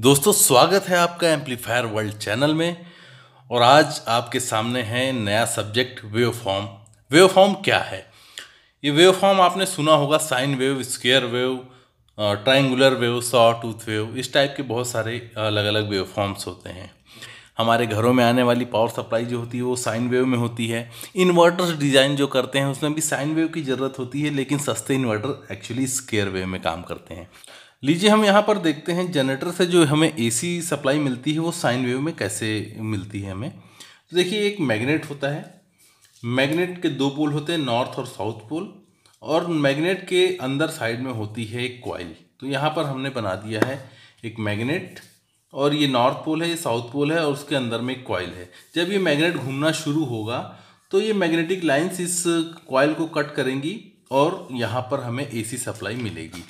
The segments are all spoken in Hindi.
दोस्तों स्वागत है आपका एम्पलीफायर वर्ल्ड चैनल में और आज आपके सामने है नया subject wave form wave form क्या है ये वेव फॉर्म आपने सुना होगा sine wave square wave triangular wave sawtooth wave इस टाइप के बहुत सारे अलग अलग वेव फॉर्म्स होते हैं हमारे घरों में आने वाली पावर सप्लाई जो होती है वो साइन वेव में होती है इन्वर्टर्स डिज़ाइन जो करते हैं उसमें भी साइन वेव की ज़रूरत होती है लेकिन सस्ते इन्वर्टर एक्चुअली स्केयर वेव में काम करते हैं लीजिए हम यहाँ पर देखते हैं जनरेटर से जो हमें एसी सप्लाई मिलती है वो साइन वेव में कैसे मिलती है हमें तो देखिए एक मैग्नेट होता है मैग्नेट के दो पोल होते हैं नॉर्थ और साउथ पोल और मैग्नेट के अंदर साइड में होती है एक क्वाइल तो यहाँ पर हमने बना दिया है एक मैग्नेट और ये नॉर्थ पोल है ये साउथ पोल है और उसके अंदर में एक क्वाइल है जब ये मैग्नेट घूमना शुरू होगा तो ये मैग्नेटिक लाइंस इस क्वाइल को कट करेंगी और यहाँ पर हमें एसी सप्लाई मिलेगी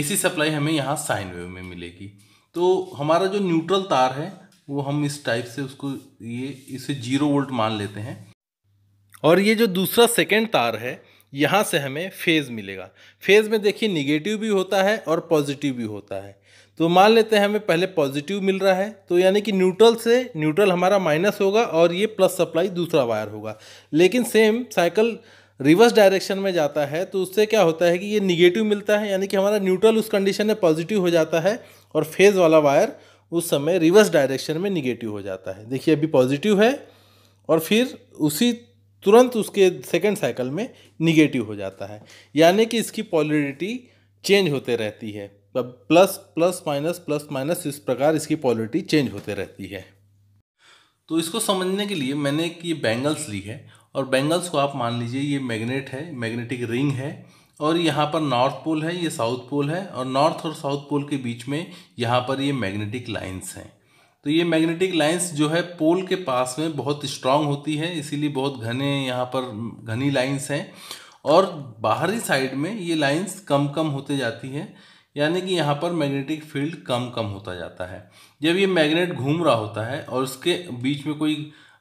एसी सप्लाई हमें यहाँ साइन वेव में मिलेगी तो हमारा जो न्यूट्रल तार है वो हम इस टाइप से उसको ये इसे जीरो वोल्ट मान लेते हैं और ये जो दूसरा सेकेंड तार है यहाँ से हमें फेज़ मिलेगा फेज़ में देखिए निगेटिव भी होता है और पॉजिटिव भी होता है तो मान लेते हैं हमें पहले पॉजिटिव मिल रहा है तो यानी कि न्यूट्रल से न्यूट्रल हमारा माइनस होगा और ये प्लस सप्लाई दूसरा वायर होगा लेकिन सेम साइकिल रिवर्स डायरेक्शन में जाता है तो उससे क्या होता है कि ये निगेटिव मिलता है यानी कि हमारा न्यूट्रल उस कंडीशन में पॉजिटिव हो जाता है और फेज़ वाला वायर उस समय रिवर्स डायरेक्शन में निगेटिव हो जाता है देखिए अभी पॉजिटिव है और फिर उसी तुरंत उसके सेकेंड साइकिल में निगेटिव हो जाता है यानी कि इसकी पॉलिडिटी चेंज होते रहती है plus plus minus plus minus इस प्रकार इसकी पॉलिटी चेंज होते रहती है तो इसको समझने के लिए मैंने एक ये बैंगल्स ली है और बेंगल्स को आप मान लीजिए ये मैग्नेट है मैग्नेटिक रिंग है और यहाँ पर नॉर्थ पोल है ये साउथ पोल है और नॉर्थ और साउथ पोल के बीच में यहाँ पर ये मैग्नेटिक लाइंस हैं तो ये मैग्नेटिक लाइंस जो है पोल के पास में बहुत स्ट्रांग होती है इसीलिए बहुत घने यहाँ पर घनी लाइंस हैं और बाहरी साइड में ये लाइंस कम कम होते जाती हैं यानी कि यहाँ पर मैग्नेटिक फील्ड कम कम होता जाता है जब ये मैग्नेट घूम रहा होता है और उसके बीच में कोई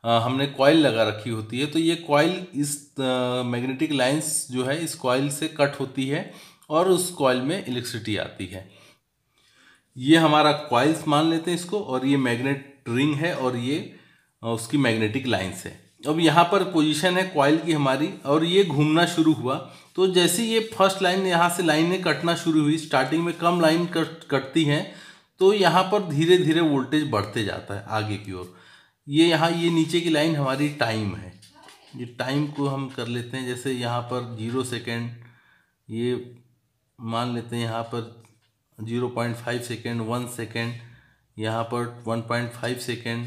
हमने कॉयल लगा रखी होती है तो ये कॉयल इस मैग्नेटिक लाइंस जो है इस कॉयल से कट होती है और उस कॉयल में इलेक्ट्रिसिटी आती है ये हमारा कॉयल्स मान लेते हैं इसको और ये मैग्नेट रिंग है और ये उसकी मैग्नेटिक लाइंस है अब यहाँ पर पोजीशन है कॉयल की हमारी और ये घूमना शुरू हुआ तो जैसे ये फर्स्ट लाइन यहाँ से लाइनें कटना शुरू हुई स्टार्टिंग में कम लाइन कट, कटती हैं तो यहाँ पर धीरे धीरे वोल्टेज बढ़ते जाता है आगे की ओर ये यहाँ ये नीचे की लाइन हमारी टाइम है ये टाइम को हम कर लेते हैं जैसे यहाँ पर जीरो सेकेंड ये मान लेते हैं यहाँ पर zero point five second one second यहाँ पर वन पॉइंट फाइव सेकेंड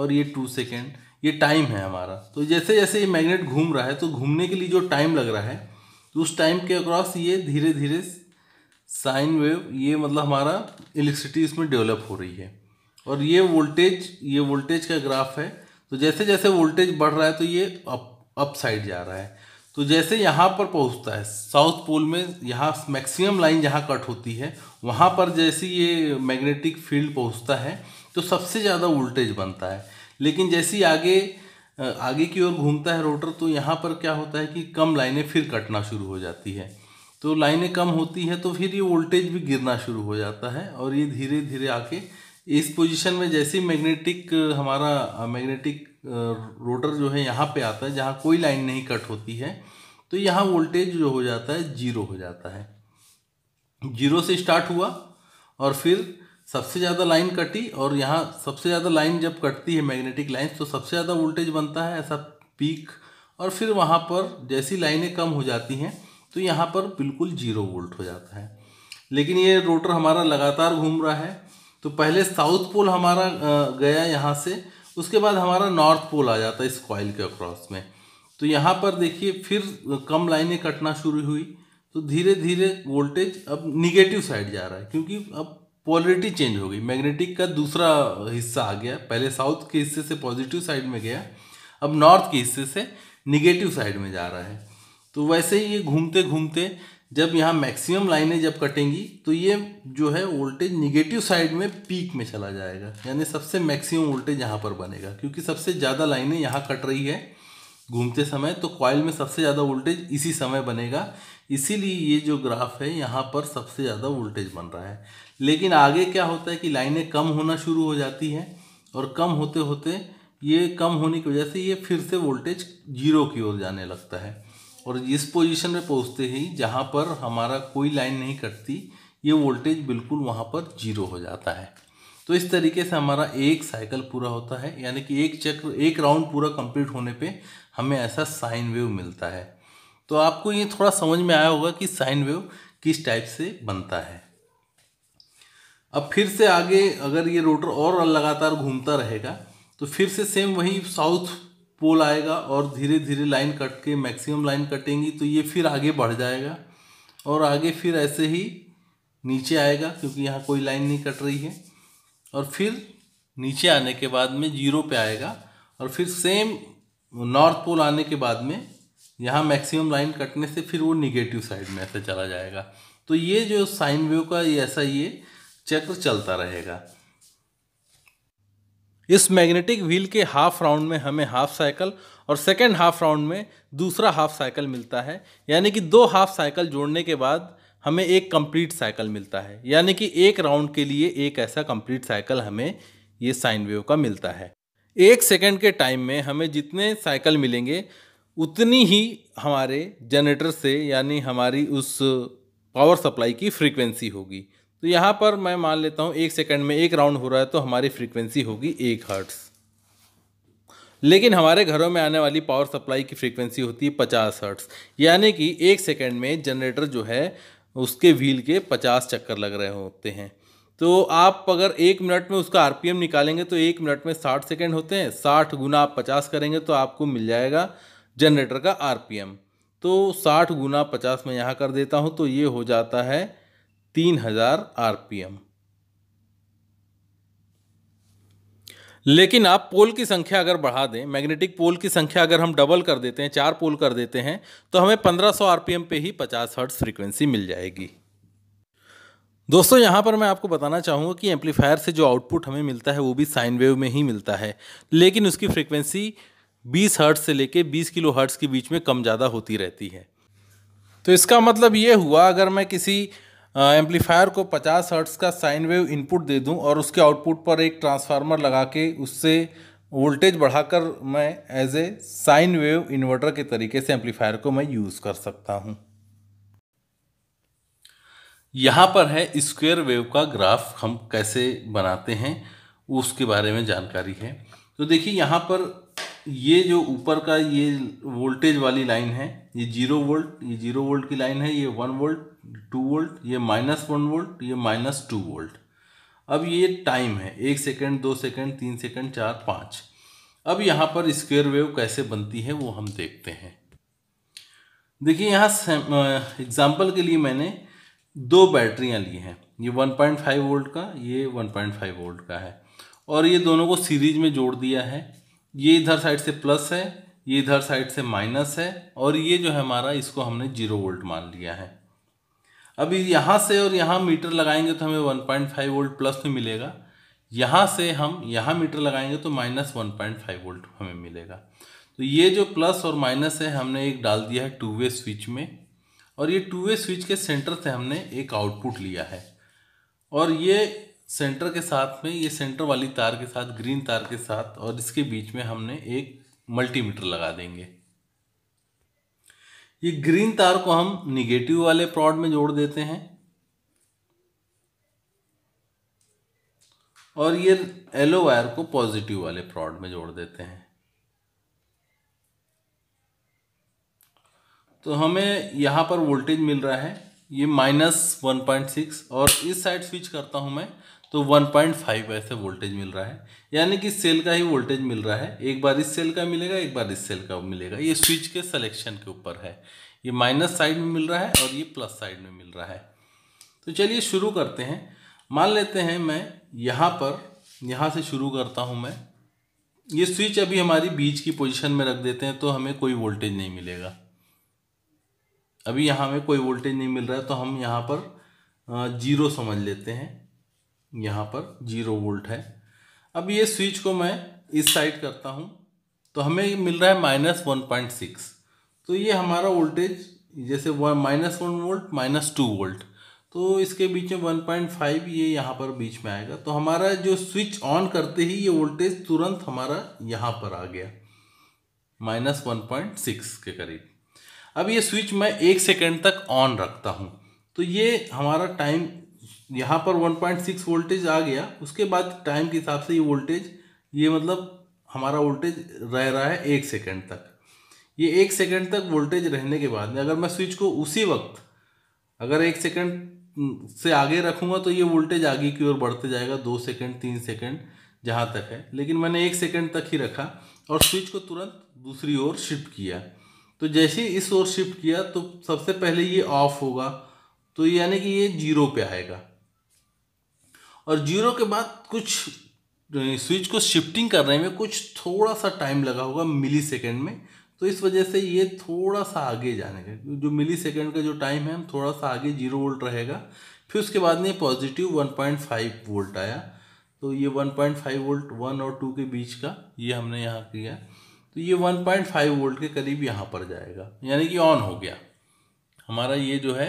और ये टू सेकेंड ये टाइम है हमारा तो जैसे जैसे ये मैग्नेट घूम रहा है तो घूमने के लिए जो टाइम लग रहा है तो उस टाइम के अक्रॉस ये धीरे धीरे साइन वेव ये मतलब हमारा इलेक्ट्रिसिटी इसमें डेवलप हो रही है और ये वोल्टेज ये वोल्टेज का ग्राफ है तो जैसे जैसे वोल्टेज बढ़ रहा है तो ये अप अप साइड जा रहा है तो जैसे यहाँ पर पहुँचता है साउथ पोल में यहाँ मैक्सिमम लाइन जहाँ कट होती है वहाँ पर जैसे ये मैग्नेटिक फील्ड पहुँचता है तो सबसे ज़्यादा वोल्टेज बनता है लेकिन जैसे आगे आगे की ओर घूमता है रोटर तो यहाँ पर क्या होता है कि कम लाइनें फिर कटना शुरू हो जाती है तो लाइनें कम होती हैं तो फिर ये वोल्टेज भी गिरना शुरू हो जाता है और ये धीरे धीरे आके इस पोजीशन में जैसे ही मैग्नेटिक हमारा मैग्नेटिक रोटर जो है यहाँ पे आता है जहाँ कोई लाइन नहीं कट होती है तो यहाँ वोल्टेज जो हो जाता है जीरो हो जाता है जीरो से स्टार्ट हुआ और फिर सबसे ज़्यादा लाइन कटी और यहाँ सबसे ज़्यादा लाइन जब कटती है मैग्नेटिक लाइन तो सबसे ज़्यादा वोल्टेज बनता है ऐसा पीक और फिर वहाँ पर जैसी लाइनें कम हो जाती हैं तो यहाँ पर बिल्कुल जीरो वोल्ट हो जाता है लेकिन ये रोटर हमारा लगातार घूम रहा है तो पहले साउथ पोल हमारा गया यहाँ से उसके बाद हमारा नॉर्थ पोल आ जाता है इस कॉयल के अक्रॉस में तो यहाँ पर देखिए फिर कम लाइनें कटना शुरू हुई तो धीरे धीरे वोल्टेज अब निगेटिव साइड जा रहा है क्योंकि अब पॉलिटी चेंज हो गई मैग्नेटिक का दूसरा हिस्सा आ गया पहले साउथ के हिस्से से पॉजिटिव साइड में गया अब नॉर्थ के हिस्से से निगेटिव साइड में जा रहा है तो वैसे ही ये घूमते घूमते जब यहाँ मैक्सिमम लाइनें जब कटेंगी तो ये जो है वोल्टेज निगेटिव साइड में पीक में चला जाएगा यानी सबसे मैक्सिमम वोल्टेज यहाँ पर बनेगा क्योंकि सबसे ज़्यादा लाइनें यहाँ कट रही है घूमते समय तो कॉयल में सबसे ज़्यादा वोल्टेज इसी समय बनेगा इसीलिए ये जो ग्राफ है यहाँ पर सबसे ज़्यादा वोल्टेज बन रहा है लेकिन आगे क्या होता है कि लाइनें कम होना शुरू हो जाती हैं और कम होते होते ये कम होने की वजह से ये फिर से वोल्टेज जीरो की ओर जाने लगता है और इस पोजीशन में पहुंचते ही जहाँ पर हमारा कोई लाइन नहीं कटती ये वोल्टेज बिल्कुल वहाँ पर जीरो हो जाता है तो इस तरीके से हमारा एक साइकिल पूरा होता है यानी कि एक चक्र एक राउंड पूरा कंप्लीट होने पे हमें ऐसा साइन वेव मिलता है तो आपको ये थोड़ा समझ में आया होगा कि साइन वेव किस टाइप से बनता है अब फिर से आगे अगर ये रोटर और लगातार घूमता रहेगा तो फिर से सेम वही साउथ पोल आएगा और धीरे धीरे लाइन कट के मैक्सिमम लाइन कटेंगी तो ये फिर आगे बढ़ जाएगा और आगे फिर ऐसे ही नीचे आएगा क्योंकि यहाँ कोई लाइन नहीं कट रही है और फिर नीचे आने के बाद में जीरो पे आएगा और फिर सेम नॉर्थ पोल आने के बाद में यहाँ मैक्सिमम लाइन कटने से फिर वो निगेटिव साइड में ऐसे चला जाएगा तो ये जो साइन वेव का ये ऐसा ये चक्र चलता रहेगा इस मैग्नेटिक व्हील के हाफ राउंड में हमें हाफ साइकिल और सेकेंड हाफ राउंड में दूसरा हाफ साइकिल मिलता है यानी कि दो हाफ साइकिल जोड़ने के बाद हमें एक कंप्लीट साइकिल मिलता है यानी कि एक राउंड के लिए एक ऐसा कंप्लीट साइकिल हमें ये साइन वेव का मिलता है एक सेकेंड के टाइम में हमें जितने साइकिल मिलेंगे उतनी ही हमारे जनरेटर से यानी हमारी उस पावर सप्लाई की फ्रीक्वेंसी होगी तो यहाँ पर मैं मान लेता हूँ एक सेकंड में एक राउंड हो रहा है तो हमारी फ्रीक्वेंसी होगी एक हर्ट्स लेकिन हमारे घरों में आने वाली पावर सप्लाई की फ्रीक्वेंसी होती है पचास हर्ट्स यानी कि एक सेकंड में जनरेटर जो है उसके व्हील के पचास चक्कर लग रहे होते हैं तो आप अगर एक मिनट में उसका आर निकालेंगे तो एक मिनट में साठ सेकेंड होते हैं साठ गुना आप पचास करेंगे तो आपको मिल जाएगा जनरेटर का आर तो साठ गुना पचास में यहाँ कर देता हूँ तो ये हो जाता है तीन हजार आरपीएम लेकिन आप पोल की संख्या अगर बढ़ा दें मैग्नेटिक पोल की संख्या अगर हम डबल कर देते हैं चार पोल कर देते हैं तो हमें 1500 आरपीएम पे ही 50 हर्ट्ज फ्रीक्वेंसी मिल जाएगी दोस्तों यहाँ पर मैं आपको बताना चाहूँगा कि एम्पलीफायर से जो आउटपुट हमें मिलता है वो भी साइन वेव में ही मिलता है लेकिन उसकी फ्रिक्वेंसी 20 हर्ट्ज से लेके 20 किलो हर्ट्ज के बीच में कम ज़्यादा होती रहती है तो इसका मतलब ये हुआ अगर मैं किसी एम्पलीफायर को 50 हर्ट्स का साइन वेव इनपुट दे दूं और उसके आउटपुट पर एक ट्रांसफार्मर लगा के उससे वोल्टेज बढ़ाकर मैं as a sine wave inverter के तरीके से एम्पलीफायर को मैं यूज़ कर सकता हूँ यहाँ पर है स्क्वेयर वेव का ग्राफ हम कैसे बनाते हैं उसके बारे में जानकारी है तो देखिए यहाँ पर ये जो ऊपर का ये वोल्टेज वाली लाइन है ये जीरो वोल्ट ये जीरो वोल्ट की लाइन है ये वन वोल्ट टू वोल्ट ये माइनस वन वोल्ट ये माइनस टू वोल्ट अब ये टाइम है एक सेकेंड दो सेकेंड तीन सेकेंड चार पाँच अब यहाँ पर स्क्वेयर वेव कैसे बनती है वो हम देखते हैं देखिए यहाँ एग्जाम्पल के लिए मैंने दो बैटरियाँ ली हैं ये 1.5 वोल्ट का ये 1.5 वोल्ट का है और ये दोनों को सीरीज में जोड़ दिया है ये इधर साइड से प्लस है ये इधर साइड से माइनस है और ये जो है हमारा इसको हमने जीरो वोल्ट मान लिया है अभी यहाँ से और यहाँ मीटर लगाएंगे तो हमें one point five volt plus में मिलेगा यहाँ से हम यहाँ मीटर लगाएंगे तो minus one point five volt हमें मिलेगा तो ये जो प्लस और माइनस है हमने एक डाल दिया है टू वे स्विच में और ये टू वे स्विच के सेंटर से हमने एक आउटपुट लिया है और ये सेंटर के साथ में ये सेंटर वाली तार के साथ ग्रीन तार के साथ और इसके बीच में हमने एक मल्टीमीटर लगा देंगे ये ग्रीन तार को हम निगेटिव वाले प्रॉड में जोड़ देते हैं और ये येलो वायर को पॉजिटिव वाले प्रॉड में जोड़ देते हैं तो हमें यहां पर वोल्टेज मिल रहा है ये माइनस वन पॉइंट सिक्स और इस साइड स्विच करता हूं मैं तो 1.5 ऐसे वोल्टेज मिल रहा है यानी कि सेल का ही वोल्टेज मिल रहा है एक बार इस सेल का मिलेगा एक बार इस सेल का मिलेगा ये स्विच के सिलेक्शन के ऊपर है ये माइनस साइड में मिल रहा है और ये प्लस साइड में मिल रहा है तो चलिए शुरू करते हैं मान लेते हैं मैं यहाँ पर यहाँ से शुरू करता हूँ मैं ये स्विच अभी हमारी बीच की पोजिशन में रख देते हैं तो हमें कोई वोल्टेज नहीं मिलेगा अभी यहाँ में कोई वोल्टेज नहीं मिल रहा है तो हम यहाँ पर जीरो समझ लेते हैं यहाँ पर जीरो वोल्ट है अब ये स्विच को मैं इस साइड करता हूँ तो हमें मिल रहा है माइनस वन पॉइंट सिक्स तो ये हमारा वोल्टेज जैसे one minus one volt minus two volt तो इसके बीच में वन पॉइंट फाइव ये यहाँ पर बीच में आएगा तो हमारा जो स्विच ऑन करते ही ये वोल्टेज तुरंत हमारा यहाँ पर आ गया माइनस वन पॉइंट सिक्स के करीब अब ये स्विच मैं एक सेकेंड तक ऑन रखता हूँ तो ये हमारा टाइम यहाँ पर 1.6 वोल्टेज आ गया उसके बाद टाइम के हिसाब से ये वोल्टेज ये मतलब हमारा वोल्टेज रह रहा है एक सेकेंड तक ये एक सेकेंड तक वोल्टेज रहने के बाद में अगर मैं स्विच को उसी वक्त अगर एक सेकेंड से आगे रखूँगा तो ये वोल्टेज आगे की ओर बढ़ते जाएगा दो सेकेंड तीन सेकेंड जहाँ तक है लेकिन मैंने एक सेकेंड तक ही रखा और स्विच को तुरंत दूसरी ओर शिफ्ट किया तो जैसे ही इस ओर शिफ्ट किया तो सबसे पहले ये ऑफ होगा तो यानी कि ये जीरो पे आएगा और जीरो के बाद कुछ स्विच को शिफ्टिंग करने में कुछ थोड़ा सा टाइम लगा होगा मिली सेकेंड में तो इस वजह से ये थोड़ा सा आगे जाने का जो मिली सेकेंड का जो टाइम है हम थोड़ा सा आगे जीरो वोल्ट रहेगा फिर उसके बाद में positive one point five volt आया तो ये one point five volt one और टू के बीच का ये हमने यहाँ किया तो ये वन पॉइंट फाइव वोल्ट के करीब यहाँ पर जाएगा यानी कि ऑन हो गया हमारा ये जो है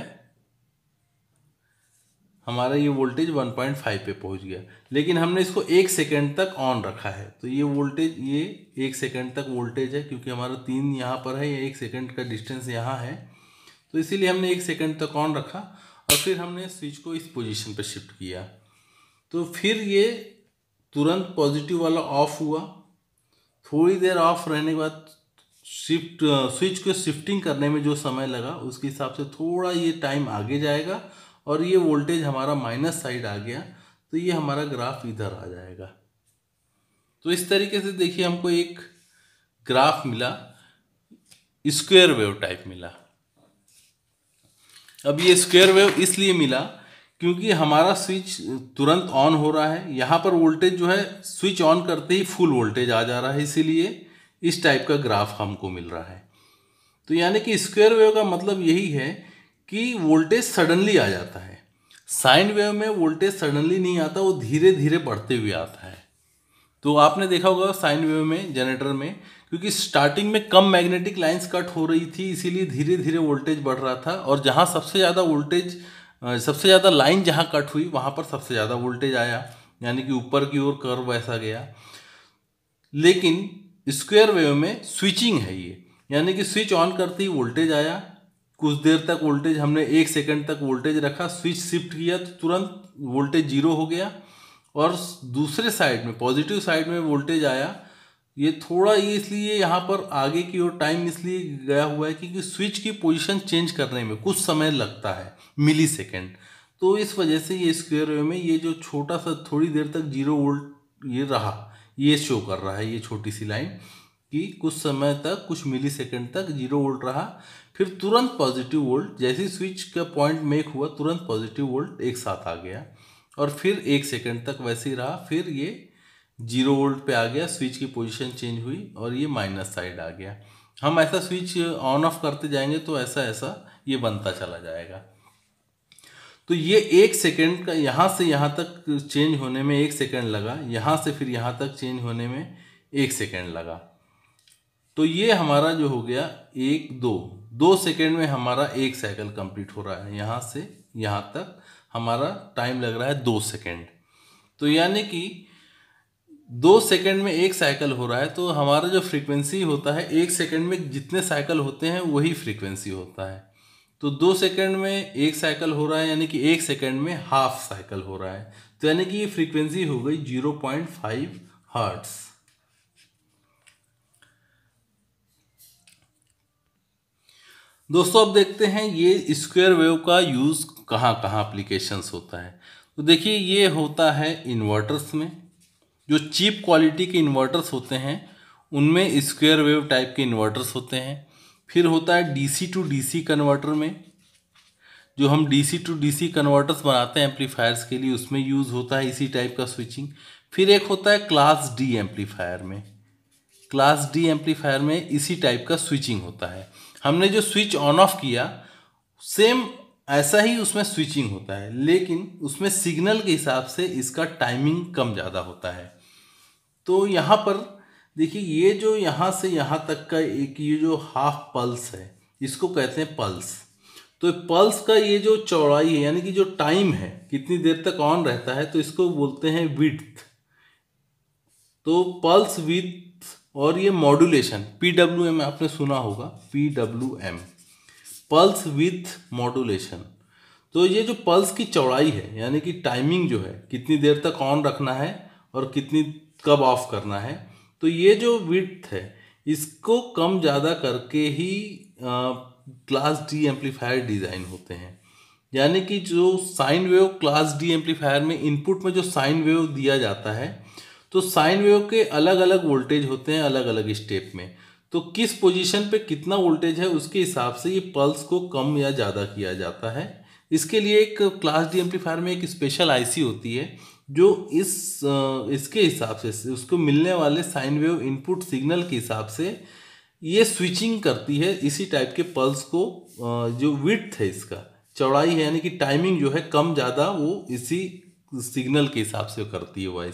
हमारा ये वोल्टेज 1.5 पे पहुंच गया लेकिन हमने इसको एक सेकेंड तक ऑन रखा है तो ये वोल्टेज ये एक सेकेंड तक वोल्टेज है क्योंकि हमारा तीन यहाँ पर है या एक सेकेंड का डिस्टेंस यहाँ है तो इसीलिए हमने एक सेकेंड तक ऑन रखा और फिर हमने स्विच को इस पोजीशन पर शिफ्ट किया तो फिर ये तुरंत पॉजिटिव वाला ऑफ हुआ थोड़ी देर ऑफ रहने के बाद शिफ्ट स्विच को शिफ्टिंग करने में जो समय लगा उसके हिसाब से थोड़ा ये टाइम आगे जाएगा और ये वोल्टेज हमारा माइनस साइड आ गया तो ये हमारा ग्राफ इधर आ जाएगा तो इस तरीके से देखिए हमको एक ग्राफ मिला स्क्वेयर वेव टाइप मिला अब ये स्क्वेयर वेव इसलिए मिला क्योंकि हमारा स्विच तुरंत ऑन हो रहा है यहाँ पर वोल्टेज जो है स्विच ऑन करते ही फुल वोल्टेज आ जा रहा है इसीलिए इस टाइप का ग्राफ हमको मिल रहा है तो यानी कि स्क्वेयर वेव का मतलब यही है कि वोल्टेज सडनली आ जाता है साइन वेव में वोल्टेज सडनली नहीं आता वो धीरे धीरे बढ़ते हुए आता है तो आपने देखा होगा साइन वेव में जनरेटर में क्योंकि स्टार्टिंग में कम मैग्नेटिक लाइंस कट हो रही थी इसीलिए धीरे धीरे वोल्टेज बढ़ रहा था और जहाँ सबसे ज़्यादा वोल्टेज सबसे ज़्यादा लाइन जहाँ कट हुई वहाँ पर सबसे ज़्यादा वोल्टेज आया यानी कि ऊपर की ओर कर्व ऐसा गया लेकिन स्क्वेयर वेव में स्विचिंग है ये यानी कि स्विच ऑन करते ही वोल्टेज आया कुछ देर तक वोल्टेज हमने एक सेकंड तक वोल्टेज रखा स्विच शिफ्ट किया तो तुरंत वोल्टेज जीरो हो गया और दूसरे साइड में पॉजिटिव साइड में वोल्टेज आया ये थोड़ा ये इसलिए यहाँ पर आगे की ओर टाइम इसलिए गया हुआ है क्योंकि स्विच की पोजीशन चेंज करने में कुछ समय लगता है मिली सेकेंड तो इस वजह से ये स्क्वेयर वे में ये जो छोटा सा थोड़ी देर तक जीरो वोल्ट ये रहा ये शो कर रहा है ये छोटी सी लाइन कि कुछ समय तक कुछ मिली सेकेंड तक जीरो वोल्ट रहा फिर तुरंत पॉजिटिव वोल्ट जैसे ही स्विच का पॉइंट मेक हुआ तुरंत पॉजिटिव वोल्ट एक साथ आ गया और फिर एक सेकंड तक वैसे ही रहा फिर ये जीरो वोल्ट पे आ गया स्विच की पोजीशन चेंज हुई और ये माइनस साइड आ गया हम ऐसा स्विच ऑन ऑफ करते जाएंगे तो ऐसा ऐसा ये बनता चला जाएगा तो ये एक सेकंड का यहाँ से यहाँ तक चेंज होने में एक सेकंड लगा यहाँ से फिर यहाँ तक चेंज होने में एक सेकंड लगा तो ये हमारा जो हो गया एक दो दो सेकेंड में हमारा एक साइकिल कंप्लीट हो रहा है यहाँ से यहाँ तक हमारा टाइम लग रहा है दो सेकेंड तो यानी कि दो सेकेंड में एक साइकिल हो रहा है तो हमारा जो फ्रीक्वेंसी होता है एक सेकेंड में जितने साइकिल होते हैं वही फ्रीक्वेंसी होता है तो दो सेकेंड में एक साइकिल हो रहा है यानी कि एक सेकेंड में हाफ साइकिल हो रहा है तो यानी कि ये फ्रीक्वेंसी हो गई जीरो पॉइंट फाइव हर्ट्स दोस्तों अब देखते हैं ये स्क्वायर वेव का यूज़ कहाँ कहाँ अप्लीकेशंस होता है तो देखिए ये होता है इन्वर्टर्स में जो चीप क्वालिटी के इन्वर्टर्स होते हैं उनमें स्क्वायर वेव टाइप के इन्वर्टर्स होते हैं फिर होता है डीसी टू डीसी कन्वर्टर में जो हम डीसी टू डीसी कन्वर्टर्स बनाते हैं एम्पलीफायर्स के लिए उसमें यूज़ होता है इसी टाइप का स्विचिंग फिर एक होता है क्लास डी एम्पलीफायर में क्लास डी एम्पलीफायर में इसी टाइप का स्विचिंग होता है हमने जो स्विच ऑन ऑफ किया सेम ऐसा ही उसमें स्विचिंग होता है लेकिन उसमें सिग्नल के हिसाब से इसका टाइमिंग कम ज़्यादा होता है तो यहाँ पर देखिए ये जो यहाँ से यहाँ तक का एक ये जो हाफ पल्स है इसको कहते हैं पल्स तो पल्स का ये जो चौड़ाई है यानी कि जो टाइम है कितनी देर तक ऑन रहता है तो इसको बोलते हैं विथ तो पल्स विथ और ये मॉड्यूलेशन पी डब्ल्यू एम आपने सुना होगा P W M pulse with modulation तो ये जो पल्स की चौड़ाई है यानी कि टाइमिंग जो है कितनी देर तक ऑन रखना है और कितनी कब ऑफ करना है तो ये जो विथ है इसको कम ज़्यादा करके ही क्लास डी एम्पलीफायर डिज़ाइन होते हैं यानी कि जो sine wave class D amplifier में इनपुट में जो साइन वेव दिया जाता है तो साइन वेव के अलग अलग वोल्टेज होते हैं अलग अलग स्टेप में तो किस पोजीशन पे कितना वोल्टेज है उसके हिसाब से ये पल्स को कम या ज़्यादा किया जाता है इसके लिए एक क्लास डी एम्पलीफायर में एक स्पेशल आईसी होती है जो इस इसके हिसाब से उसको मिलने वाले साइन वेव इनपुट सिग्नल के हिसाब से ये स्विचिंग करती है इसी टाइप के पल्स को जो विथ है इसका चौड़ाई है यानी कि टाइमिंग जो है कम ज़्यादा वो इसी सिग्नल के हिसाब से करती है वो आई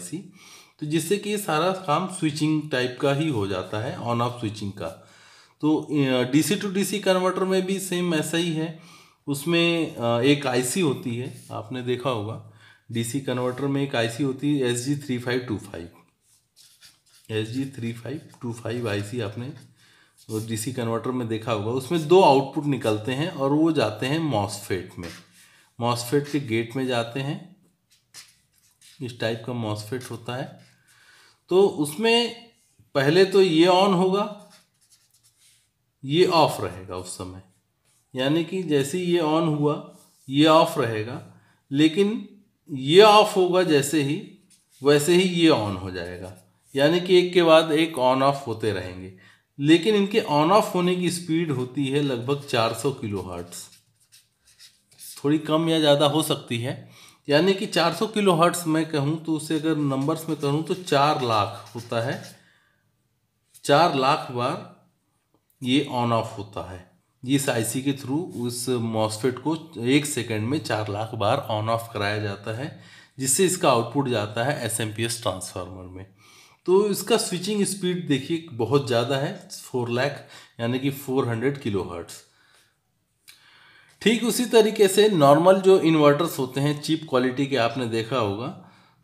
तो जिससे कि ये सारा काम स्विचिंग टाइप का ही हो जाता है ऑन ऑफ स्विचिंग का तो डीसी टू डीसी कन्वर्टर में भी सेम ऐसा ही है उसमें एक आईसी होती है आपने देखा होगा डीसी कन्वर्टर में एक आईसी होती है S G three five two five S G three five two five I आपने डीसी कन्वर्टर में देखा होगा उसमें दो आउटपुट निकलते हैं और वो जाते हैं मॉसफेट में मॉसफेट के गेट में जाते हैं इस टाइप का मॉसफेट होता है तो उसमें पहले तो ये ऑन होगा ये ऑफ रहेगा उस समय यानी कि जैसे ये ऑन हुआ ये ऑफ रहेगा लेकिन ये ऑफ होगा जैसे ही वैसे ही ये ऑन हो जाएगा यानी कि एक के बाद एक ऑन ऑफ होते रहेंगे लेकिन इनके ऑन ऑफ होने की स्पीड होती है लगभग 400 किलो हर्ट्स थोड़ी कम या ज़्यादा हो सकती है यानी कि 400 किलो हर्ट्स में कहूँ तो उसे अगर नंबर्स में करूँ तो चार लाख होता है चार लाख बार ये ऑन ऑफ होता है इस आईसी के थ्रू उस मॉसफेट को एक सेकंड में चार लाख बार ऑन ऑफ कराया जाता है जिससे इसका आउटपुट जाता है S M P S transformer में तो इसका स्विचिंग स्पीड देखिए बहुत ज़्यादा है फोर लैख यानी कि फोर हंड्रेड किलो हर्ट्स ठीक उसी तरीके से नॉर्मल जो इन्वर्टर्स होते हैं चीप क्वालिटी के आपने देखा होगा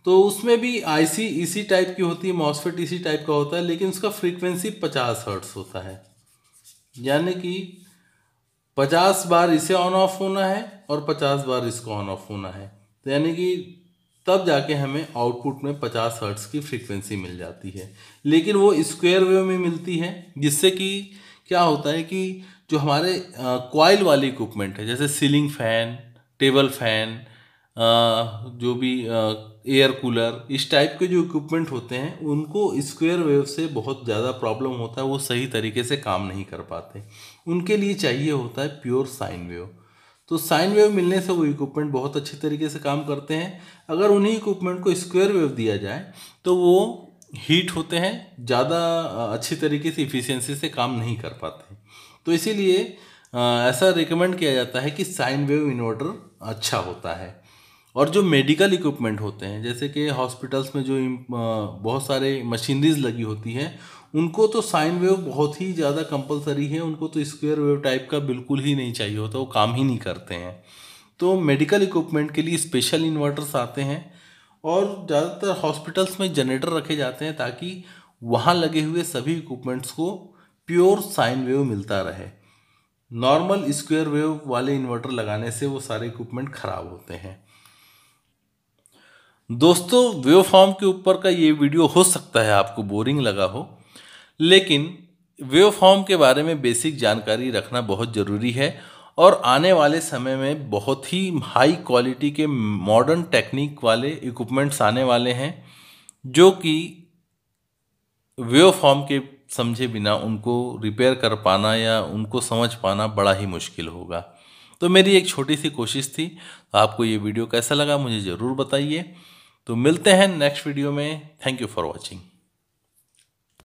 तो उसमें भी आईसी इसी टाइप की होती है मॉसफेट इसी टाइप का होता है लेकिन उसका फ्रीक्वेंसी पचास हर्ट्स होता है यानी कि पचास बार इसे ऑन ऑफ होना है और पचास बार इसको ऑन ऑफ होना है तो यानी कि तब जाके हमें आउटपुट में पचास हर्ट्स की फ्रीक्वेंसी मिल जाती है लेकिन वो स्क्वेयर वेव में मिलती है जिससे कि क्या होता है कि जो हमारे कॉयल वाले इक्विपमेंट है जैसे सीलिंग फैन टेबल फैन जो भी एयर कूलर इस टाइप के जो इक्विपमेंट होते हैं उनको स्क्वेयर वेव से बहुत ज़्यादा प्रॉब्लम होता है वो सही तरीके से काम नहीं कर पाते उनके लिए चाहिए होता है प्योर साइन वेव तो साइन वेव मिलने से वो इक्विपमेंट बहुत अच्छे तरीके से काम करते हैं अगर उन्हीं इक्विपमेंट को स्क्वेयर वेव दिया जाए तो वो हीट होते हैं ज़्यादा अच्छी तरीके से इफ़िशेंसी से काम नहीं कर पाते तो इसीलिए ऐसा रिकमेंड किया जाता है कि साइन वेव इन्वर्टर अच्छा होता है और जो मेडिकल इक्विपमेंट होते हैं जैसे कि हॉस्पिटल्स में जो बहुत सारे मशीनरीज लगी होती हैं उनको तो साइन वेव बहुत ही ज़्यादा कंपलसरी है उनको तो स्क्वेयर वेव टाइप का बिल्कुल ही नहीं चाहिए होता वो काम ही नहीं करते हैं तो मेडिकल इक्विपमेंट के लिए स्पेशल इन्वर्टर्स आते हैं और ज़्यादातर हॉस्पिटल्स में जनरेटर रखे जाते हैं ताकि वहाँ लगे हुए सभी इक्विपमेंट्स को प्योर साइन वेव मिलता रहे नॉर्मल स्क्वायर वेव वाले इन्वर्टर लगाने से वो सारे इक्विपमेंट खराब होते हैं दोस्तों वेव फॉर्म के ऊपर का ये वीडियो हो सकता है आपको बोरिंग लगा हो लेकिन वेव फॉर्म के बारे में बेसिक जानकारी रखना बहुत ज़रूरी है और आने वाले समय में बहुत ही हाई क्वालिटी के मॉडर्न टेक्निक वाले इक्विपमेंट्स आने वाले हैं जो कि वेव फॉर्म के समझे बिना उनको रिपेयर कर पाना या उनको समझ पाना बड़ा ही मुश्किल होगा तो मेरी एक छोटी सी कोशिश थी तो आपको ये वीडियो कैसा लगा मुझे ज़रूर बताइए तो मिलते हैं नेक्स्ट वीडियो में थैंक यू फॉर वॉचिंग